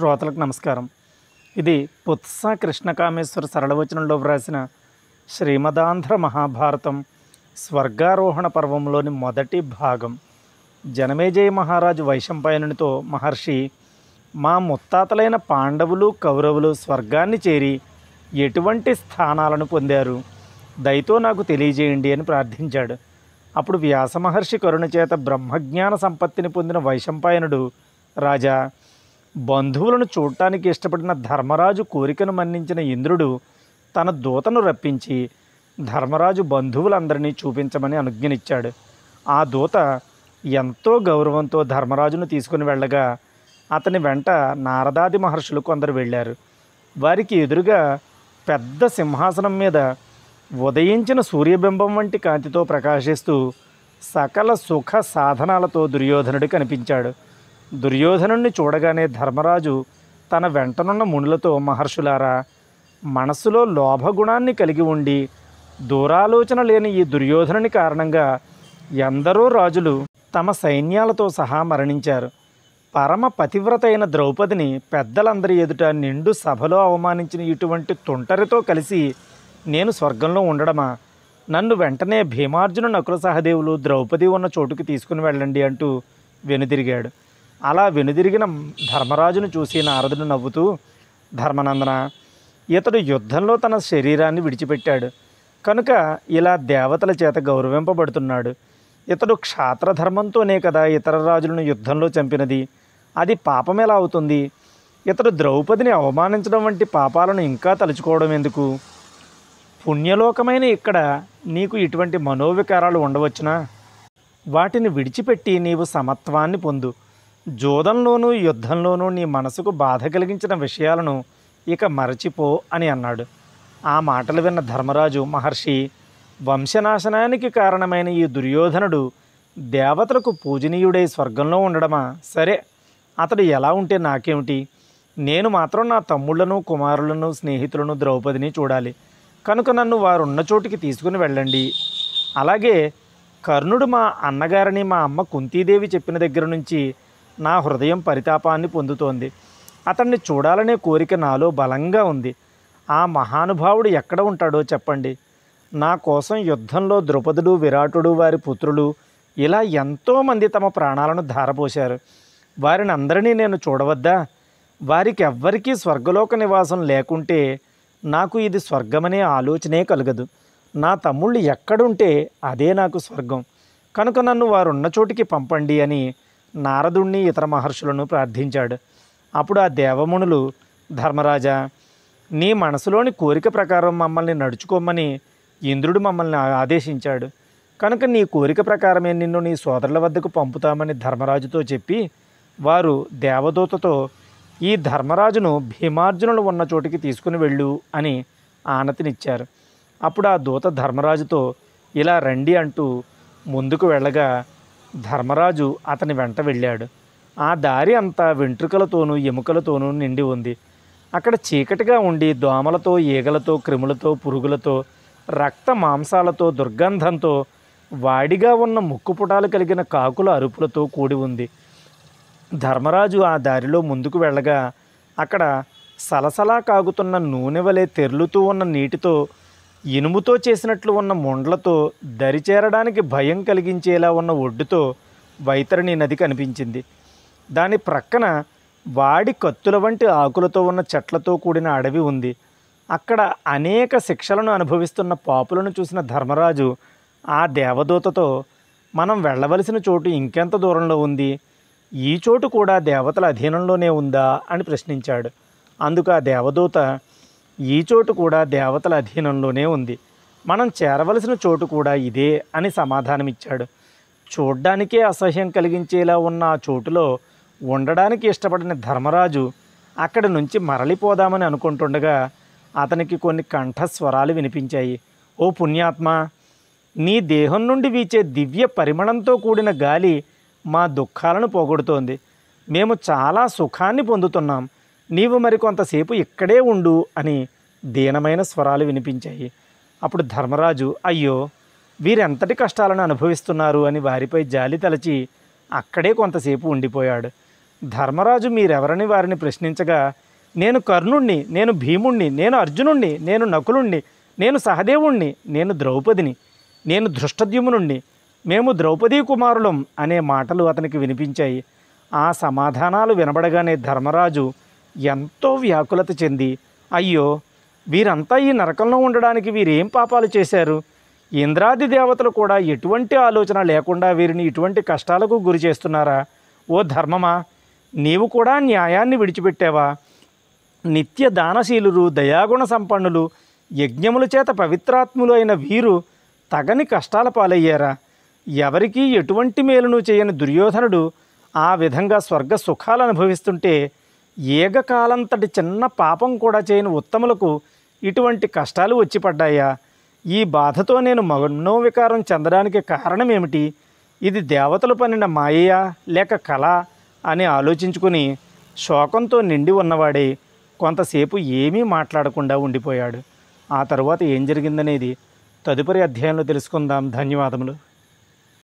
శ్రోతలకు నమస్కారం ఇది పుత్స కృష్ణకామేశ్వర సరళవచనంలో వ్రాసిన శ్రీమదాంధ్ర మహాభారతం స్వర్గారోహణ పర్వంలోని మొదటి భాగం జనమేజయ మహారాజు వైశంపాయనునితో మహర్షి మా ముత్తాతలైన పాండవులు కౌరవులు స్వర్గాన్ని చేరి ఎటువంటి స్థానాలను పొందారు దయతో నాకు తెలియజేయండి అని ప్రార్థించాడు అప్పుడు వ్యాసమహర్షి కరుణ చేత బ్రహ్మజ్ఞాన సంపత్తిని పొందిన వైశంపాయనుడు రాజా బంధువులను చూడటానికి ఇష్టపడిన ధర్మరాజు కోరికను మన్నించిన ఇంద్రుడు తన దూతను రప్పించి ధర్మరాజు బంధువులందరినీ చూపించమని అనుజ్ఞనిచ్చాడు ఆ దూత ఎంతో గౌరవంతో ధర్మరాజును తీసుకుని వెళ్ళగా అతని వెంట నారదాది మహర్షులు కొందరు వెళ్ళారు వారికి ఎదురుగా పెద్ద సింహాసనం మీద ఉదయించిన సూర్యబింబం వంటి కాంతితో ప్రకాశిస్తూ సకల సుఖ సాధనాలతో దుర్యోధనుడు కనిపించాడు దుర్యోధను చూడగానే ధర్మరాజు తన వెంటనున్న మునులతో మహర్షులారా మనస్సులో లోభగుణాన్ని కలిగి ఉండి దూరాలోచన లేని ఈ దుర్యోధనుని కారణంగా ఎందరో రాజులు తమ సైన్యాలతో సహా మరణించారు పరమ పతివ్రత అయిన ద్రౌపదిని పెద్దలందరి ఎదుట నిండు సభలో అవమానించిన ఇటువంటి తుంటరితో కలిసి నేను స్వర్గంలో ఉండడమా నన్ను వెంటనే భీమార్జును నకుల సహదేవులు ద్రౌపది ఉన్న చోటుకి తీసుకుని వెళ్ళండి అంటూ వెనుదిరిగాడు అలా వెనుదిరిగిన ధర్మరాజును చూసి నారదుడు నవ్వుతూ ధర్మనందన ఇతడు యుద్ధంలో తన శరీరాన్ని విడిచిపెట్టాడు కనుక ఇలా దేవతల చేత గౌరవింపబడుతున్నాడు ఇతడు క్షాత్రధర్మంతోనే కదా ఇతర రాజులను యుద్ధంలో చంపినది అది పాపం ఎలా అవుతుంది ఇతడు ద్రౌపదిని అవమానించడం వంటి పాపాలను ఇంకా తలుచుకోవడం ఎందుకు పుణ్యలోకమైన ఇక్కడ నీకు ఇటువంటి మనోవికారాలు ఉండవచ్చునా వాటిని విడిచిపెట్టి నీవు సమత్వాన్ని పొందు జూదంలోనూ యుద్ధంలోనూ నీ మనసుకు బాధ కలిగించిన విషయాలను ఇక మరచిపో అని అన్నాడు ఆ మాటలు విన్న ధర్మరాజు మహర్షి వంశనాశనానికి కారణమైన ఈ దుర్యోధనుడు దేవతలకు పూజనీయుడై స్వర్గంలో ఉండడమా సరే అతడు ఎలా ఉంటే నాకేమిటి నేను మాత్రం నా తమ్ముళ్లను కుమారులను స్నేహితులను ద్రౌపదిని చూడాలి కనుక నన్ను వారున్న చోటికి తీసుకుని వెళ్ళండి అలాగే కర్ణుడు మా అన్నగారిని మా అమ్మ కుంతీదేవి చెప్పిన దగ్గర నుంచి నా హృదయం పరితాపాన్ని పొందుతోంది అతన్ని చూడాలనే కోరిక నాలో బలంగా ఉంది ఆ మహానుభావుడు ఎక్కడ ఉంటాడో చెప్పండి నా కోసం యుద్ధంలో ద్రుపదుడు విరాటుడు వారి పుత్రులు ఇలా ఎంతోమంది తమ ప్రాణాలను ధారపోశారు వారిని అందరినీ నేను చూడవద్దా వారికి ఎవ్వరికీ స్వర్గలోక నివాసం లేకుంటే నాకు ఇది స్వర్గమనే ఆలోచనే కలగదు నా తమ్ముళ్ళు ఎక్కడుంటే అదే నాకు స్వర్గం కనుక నన్ను వారున్న చోటికి పంపండి అని నారదుణ్ణి ఇతర మహర్షులను ప్రార్థించాడు అప్పుడు ఆ దేవమునులు ధర్మరాజా నీ మనసులోని కోరిక ప్రకారం మమ్మల్ని నడుచుకోమని ఇంద్రుడు మమ్మల్ని ఆదేశించాడు కనుక నీ కోరిక ప్రకారమే నిన్ను నీ సోదరుల వద్దకు పంపుతామని ధర్మరాజుతో చెప్పి వారు దేవదూతతో ఈ ధర్మరాజును భీమార్జునులు ఉన్న చోటికి తీసుకుని వెళ్ళు అని ఆనతినిచ్చారు అప్పుడు ఆ దూత ధర్మరాజుతో ఇలా రండి అంటూ ముందుకు వెళ్ళగా ధర్మరాజు అతని వెంట వెళ్ళాడు ఆ దారి అంతా వెంట్రుకలతోనూ ఎముకలతోనూ నిండి ఉంది అక్కడ చీకటిగా ఉండి దోమలతో ఈగలతో క్రిములతో పురుగులతో రక్త మాంసాలతో దుర్గంధంతో వాడిగా ఉన్న ముక్కుపుటాలు కలిగిన కాకుల అరుపులతో కూడి ఉంది ధర్మరాజు ఆ దారిలో ముందుకు వెళ్ళగా అక్కడ సలసలా కాగుతున్న నూనె వలె తెర్లుతూ ఉన్న నీటితో ఇనుముతో చేసినట్లు ఉన్న ముండ్లతో దరిచేరడానికి భయం కలిగించేలా ఉన్న ఒడ్డుతో వైతరణి నది కనిపించింది దాని ప్రక్కన వాడి కత్తుల వంటి ఆకులతో ఉన్న చెట్లతో కూడిన అడవి ఉంది అక్కడ అనేక శిక్షలను అనుభవిస్తున్న పాపులను చూసిన ధర్మరాజు ఆ దేవదూతతో మనం వెళ్ళవలసిన చోటు ఇంకెంత దూరంలో ఉంది ఈ చోటు కూడా దేవతల అధీనంలోనే ఉందా అని ప్రశ్నించాడు అందుకు ఆ దేవదూత ఈ చోటు కూడా దేవతల అధీనంలోనే ఉంది మనం చేరవలసిన చోటు కూడా ఇదే అని సమాధానమిచ్చాడు చూడ్డానికే అసహ్యం కలిగించేలా ఉన్న ఆ చోటులో ఉండడానికి ఇష్టపడిన ధర్మరాజు అక్కడి నుంచి మరలిపోదామని అనుకుంటుండగా అతనికి కొన్ని కంఠస్వరాలు వినిపించాయి ఓ పుణ్యాత్మ నీ దేహం నుండి వీచే దివ్య పరిమళంతో కూడిన గాలి మా దుఃఖాలను పోగొడుతోంది మేము చాలా సుఖాన్ని పొందుతున్నాం నీవు మరి కొంతసేపు ఇక్కడే ఉండు అని దీనమైన స్వరాలు వినిపించాయి అప్పుడు ధర్మరాజు అయ్యో వీరెంతటి కష్టాలను అనుభవిస్తున్నారు అని వారిపై జాలి తలచి అక్కడే కొంతసేపు ఉండిపోయాడు ధర్మరాజు మీరెవరని వారిని ప్రశ్నించగా నేను కర్ణుణ్ణి నేను భీముణ్ణి నేను అర్జునుణ్ణి నేను నకులుణ్ణి నేను సహదేవుణ్ణి నేను ద్రౌపదిని నేను దృష్టద్యుమునుణ్ణి మేము ద్రౌపదీ కుమారులం అనే మాటలు అతనికి వినిపించాయి ఆ సమాధానాలు వినబడగానే ధర్మరాజు ఎంతో వ్యాకులత చెంది అయ్యో వీరంతా ఈ నరకంలో ఉండడానికి వీరేం పాపాలు చేశారు ఇంద్రాది దేవతలు కూడా ఎటువంటి ఆలోచన లేకుండా వీరిని ఇటువంటి కష్టాలకు గురి చేస్తున్నారా ఓ ధర్మమా నీవు కూడా న్యాయాన్ని విడిచిపెట్టావా నిత్య దానశీలు దయాగుణ సంపన్నులు యజ్ఞముల చేత పవిత్రాత్ములు అయిన వీరు తగని కష్టాల పాలయ్యారా ఎవరికీ ఎటువంటి మేలును చేయని దుర్యోధనుడు ఆ విధంగా స్వర్గ సుఖాలు అనుభవిస్తుంటే ఏగకాలంతటి చిన్న పాపం కూడా చేయని ఉత్తములకు ఇటువంటి కష్టాలు వచ్చి పడ్డాయా ఈ బాధతో నేను వికారం చెందడానికి కారణమేమిటి ఇది దేవతలు పనిన మాయయా లేక కళ అని ఆలోచించుకుని శోకంతో నిండి ఉన్నవాడే కొంతసేపు ఏమీ మాట్లాడకుండా ఉండిపోయాడు ఆ తర్వాత ఏం జరిగిందనేది తదుపరి అధ్యాయంలో తెలుసుకుందాం ధన్యవాదములు